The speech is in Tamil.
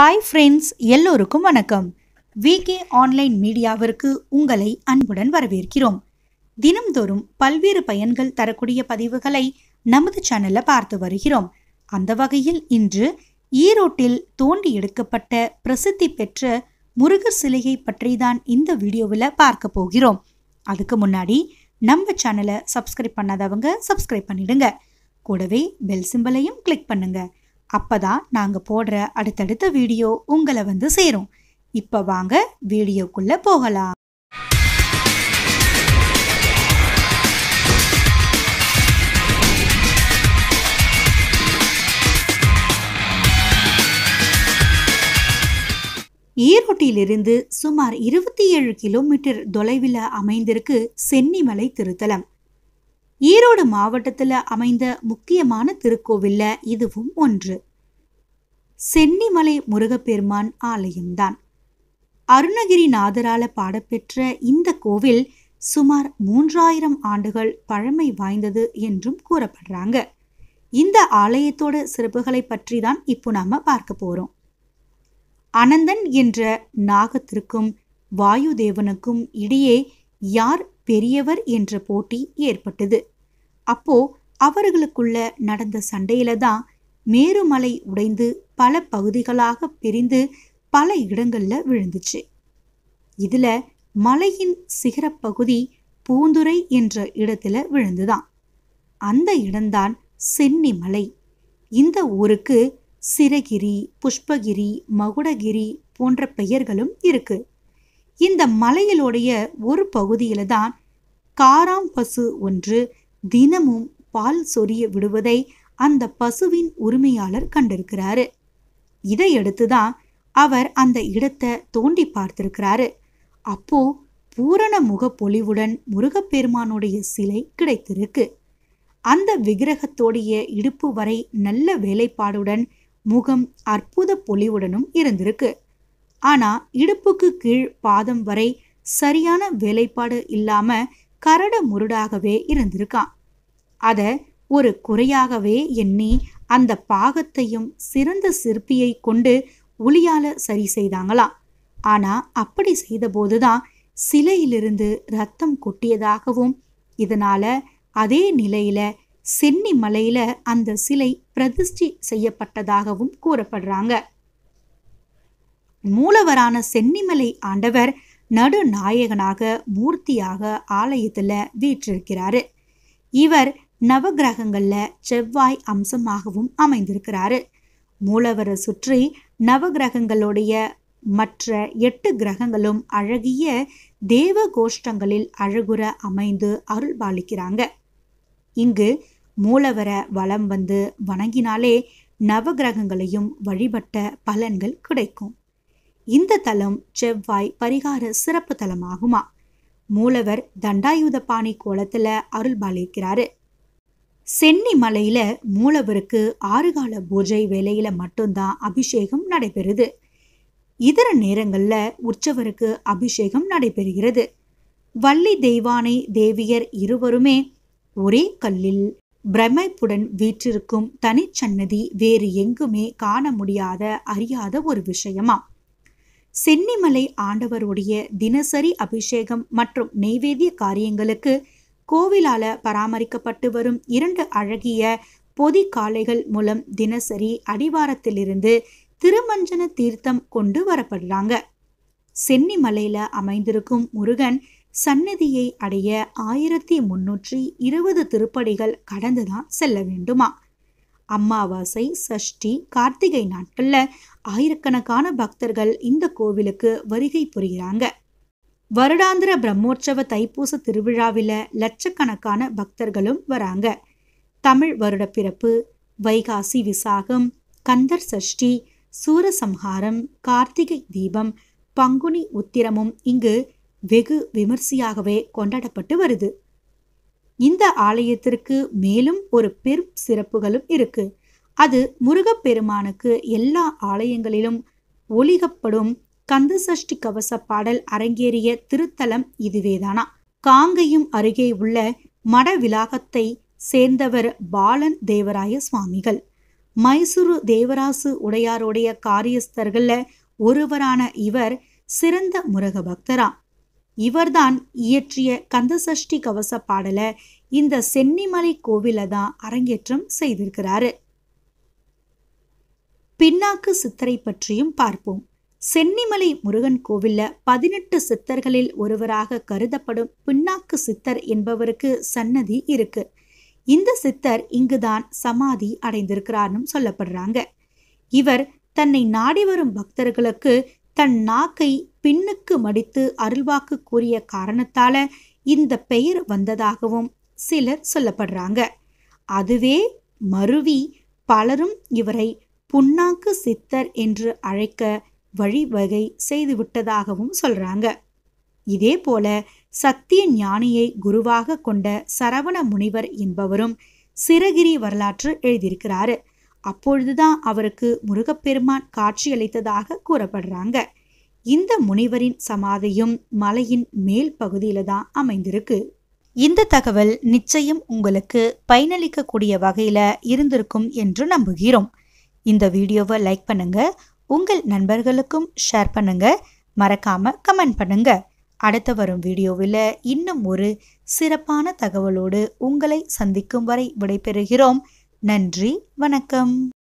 ஹாய் ஃப்ரெண்ட்ஸ் எல்லோருக்கும் வணக்கம் விகே ஆன்லைன் மீடியாவிற்கு உங்களை அன்புடன் வரவேற்கிறோம் தினம்தோறும் பல்வேறு பயன்கள் தரக்கூடிய பதிவுகளை நமது சேனலில் பார்த்து வருகிறோம் அந்த வகையில் இன்று ஈரோட்டில் தோண்டி எடுக்கப்பட்ட பிரசித்தி பெற்ற முருகர் சிலையை பற்றி தான் இந்த வீடியோவில் பார்க்க போகிறோம் அதுக்கு முன்னாடி நம்ம சேனலை சப்ஸ்கிரைப் பண்ணாதவங்க சப்ஸ்கிரைப் பண்ணிடுங்க கூடவே பெல் சிம்பலையும் கிளிக் பண்ணுங்கள் அப்போ தான் நாங்கள் போடுற அடுத்தடுத்த வீடியோ உங்களை வந்து சேரும் இப்போ வாங்க வீடியோக்குள்ளே போகலாம் ஈரோட்டிலிருந்து சுமார் இருபத்தி ஏழு கிலோமீட்டர் தொலைவில் அமைந்திருக்கு சென்னிமலை திருத்தலம் ஈரோடு மாவட்டத்தில் அமைந்த முக்கியமான திருக்கோவிலில் இதுவும் ஒன்று சென்னிமலை முருகப்பெருமான் ஆலயம்தான் அருணகிரிநாதரால பாடப்பெற்ற இந்த கோவில் சுமார் மூன்றாயிரம் ஆண்டுகள் பழமை வாய்ந்தது என்றும் கூறப்படுறாங்க இந்த ஆலயத்தோட சிறப்புகளை பற்றி தான் இப்போ நாம் பார்க்க போகிறோம் அனந்தன் என்ற நாகத்திற்கும் வாயு தேவனுக்கும் இடையே யார் பெரியவர் என்ற போட்டி ஏற்பட்டது அப்போ அவர்களுக்குள்ள நடந்த சண்டையில தான் மேருமலை உடைந்து பல பகுதிகளாக பிரிந்து பல இடங்கள்ல விழுந்துச்சு இதுல மலையின் சிகரப்பகுதி பூந்துரை என்ற இடத்துல விழுந்துதான் அந்த இடம்தான் சென்னி மலை இந்த ஊருக்கு சிரகிரி புஷ்பகிரி மகுடகிரி போன்ற பெயர்களும் இருக்கு இந்த மலையிலுடைய ஒரு பகுதியில் தான் பசு ஒன்று தினமும் பால் சொரிய விடுவதை அந்த பசுவின் உரிமையாளர் கண்டிருக்கிறாரு இதையடுத்துதான் அவர் அந்த இடத்தை தோண்டி பார்த்திருக்கிறாரு அப்போ பூரண முகப்பொலிவுடன் முருகப்பெருமானுடைய சிலை கிடைத்திருக்கு அந்த விக்கிரகத்தோடைய இடுப்பு வரை நல்ல வேலைப்பாடுடன் முகம் அற்புத பொலிவுடனும் இருந்திருக்கு ஆனா இடுப்புக்கு கீழ் பாதம் வரை சரியான வேலைப்பாடு இல்லாம கரடு முருடாகவே இருந்திருக்கான் அதை ஒரு குறையாகவே எண்ணி அந்த பாகத்தையும் சிறந்த சிற்பியை கொண்டு உளியால சரி செய்தாங்களாம் ஆனா அப்படி செய்தபோதுதான் சிலையிலிருந்து ரத்தம் கொட்டியதாகவும் இதனால அதே நிலையில சென்னி மலையில அந்த சிலை பிரதிஷ்டி செய்யப்பட்டதாகவும் கூறப்படுறாங்க மூலவரான சென்னிமலை ஆண்டவர் நடுநாயகனாக மூர்த்தியாக ஆலயத்தில் வீற்றிருக்கிறாரு இவர் நவகிரகங்களில் செவ்வாய் அம்சமாகவும் அமைந்திருக்கிறாரு மூலவரை சுற்றி நவகிரகங்களுடைய மற்ற எட்டு கிரகங்களும் அழகிய தேவ கோஷ்டங்களில் அழகுற அமைந்து அருள் பாலிக்கிறாங்க இங்கு மூலவரை வலம் வந்து வணங்கினாலே நவகிரகங்களையும் வழிபட்ட பலன்கள் கிடைக்கும் இந்த தலம் செவ்வாய் பரிகார சிறப்பு தலமாகுமா மூலவர் தண்டாயுதபாணி கோலத்துல அருள் பாலிக்கிறாரு சென்னி மலையில மூலவருக்கு ஆறுகால பூஜை வேலையில மட்டும்தான் அபிஷேகம் நடைபெறுது இதர நேரங்கள்ல உற்சவருக்கு அபிஷேகம் நடைபெறுகிறது வள்ளி தெய்வானை தேவியர் இருவருமே ஒரே கல்லில் பிரமைப்புடன் வீற்றிருக்கும் தனிச்சன்னதி வேறு எங்குமே காண முடியாத அறியாத ஒரு விஷயமா சென்னிமலை ஆண்டவருடைய தினசரி அபிஷேகம் மற்றும் நெய்வேதிய காரியங்களுக்கு கோவிலால பராமரிக்கப்பட்டு வரும் இரண்டு அழகிய பொதி காளைகள் மூலம் தினசரி அடிவாரத்திலிருந்து திருமஞ்சன தீர்த்தம் கொண்டு வரப்படுறாங்க சென்னிமலையில் அமைந்திருக்கும் முருகன் சன்னதியை அடைய ஆயிரத்தி முன்னூற்றி இருபது திருப்படிகள் கடந்துதான் செல்ல வேண்டுமா அம்மாவாசை சஷ்டி கார்த்திகை நாட்கள்ல ஆயிரக்கணக்கான பக்தர்கள் இந்த கோவிலுக்கு வருகை புரிகிறாங்க வருடாந்திர பிரம்மோற்சவ தைப்பூச திருவிழாவில் லட்சக்கணக்கான பக்தர்களும் வராங்க தமிழ் வருட பிறப்பு வைகாசி விசாகம் கந்தர் சஷ்டி சூரசம்ஹாரம் கார்த்திகை தீபம் பங்குனி உத்திரமும் இங்கு வெகு விமர்சையாகவே கொண்டாடப்பட்டு வருது இந்த ஆலயத்திற்கு மேலும் ஒரு பெரும் சிறப்புகளும் இருக்கு அது முருகப்பெருமானுக்கு எல்லா ஆலயங்களிலும் ஒலிகப்படும் கந்தசஷ்டி கவச பாடல் அரங்கேறிய திருத்தலம் இதுவேதானா காங்கையும் அருகே உள்ள மடவிலாகத்தை சேர்ந்தவர் பாலன் தேவராய சுவாமிகள் மைசூரு தேவராசு உடையாருடைய காரியஸ்தர்கள ஒருவரான இவர் சிறந்த முருக பக்தரா இவர்தான் இயற்றிய கந்தசஷ்டி கவச பாடலை இந்த சென்னிமலை கோவில தான் அரங்கேற்றம் செய்திருக்கிறாரு பின்னாக்கு சித்தரை பற்றியும் பார்ப்போம் சென்னிமலை முருகன் கோவில்ல பதினெட்டு சித்தர்களில் ஒருவராக கருதப்படும் பின்னாக்கு சித்தர் என்பவருக்கு சன்னதி இருக்கு இந்த சித்தர் இங்குதான் சமாதி அடைந்திருக்கிறார்னு சொல்லப்படுறாங்க இவர் தன்னை நாடி வரும் பக்தர்களுக்கு தன் நாக்கை பின்னுக்கு மடித்து அருள்வாக்கு கூறிய காரணத்தால இந்த பெயர் வந்ததாகவும் சிலர் சொல்லப்படுறாங்க அதுவே மருவி பலரும் இவரை புண்ணாக்கு சித்தர் என்று அழைக்க வழிவகை செய்துவிட்டதாகவும் சொல்றாங்க இதே போல சத்திய ஞானியை குருவாக கொண்ட சரவண முனிவர் என்பவரும் சிறகிரி வரலாற்று எழுதியிருக்கிறாரு அப்பொழுதுதான் அவருக்கு முருகப்பெருமான் காட்சியளித்ததாக கூறப்படுறாங்க இந்த முனிவரின் சமாதியும் மலையின் மேல் பகுதியில தான் அமைந்திருக்கு இந்த தகவல் நிச்சயம் உங்களுக்கு பயனளிக்கக்கூடிய வகையில் இருந்திருக்கும் என்று நம்புகிறோம் இந்த வீடியோவை லைக் பண்ணுங்க உங்கள் நண்பர்களுக்கும் ஷேர் பண்ணுங்க மறக்காம கமெண்ட் பண்ணுங்க அடுத்த வரும் வீடியோவில் இன்னும் ஒரு சிறப்பான தகவலோடு உங்களை சந்திக்கும் வரை விடைபெறுகிறோம் நன்றி வணக்கம்